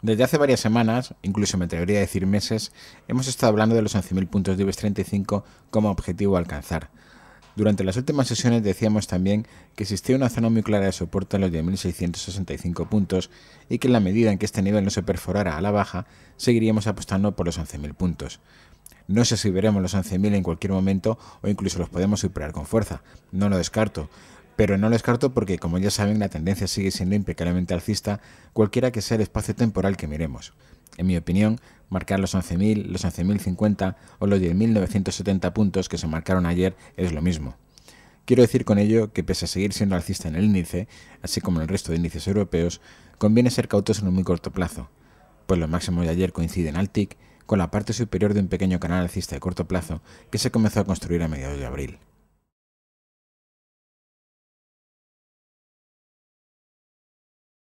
Desde hace varias semanas, incluso me atrevería a decir meses, hemos estado hablando de los 11.000 puntos de IBEX 35 como objetivo a alcanzar. Durante las últimas sesiones decíamos también que existía una zona muy clara de soporte en los 10.665 puntos y que en la medida en que este nivel no se perforara a la baja, seguiríamos apostando por los 11.000 puntos. No sé si veremos los 11.000 en cualquier momento o incluso los podemos superar con fuerza, no lo descarto, pero no lo descarto porque, como ya saben, la tendencia sigue siendo impecablemente alcista, cualquiera que sea el espacio temporal que miremos. En mi opinión, marcar los 11.000, los 11.050 o los 10.970 puntos que se marcaron ayer es lo mismo. Quiero decir con ello que pese a seguir siendo alcista en el índice, así como en el resto de índices europeos, conviene ser cautos en un muy corto plazo, pues los máximos de ayer coinciden al TIC con la parte superior de un pequeño canal alcista de corto plazo que se comenzó a construir a mediados de abril.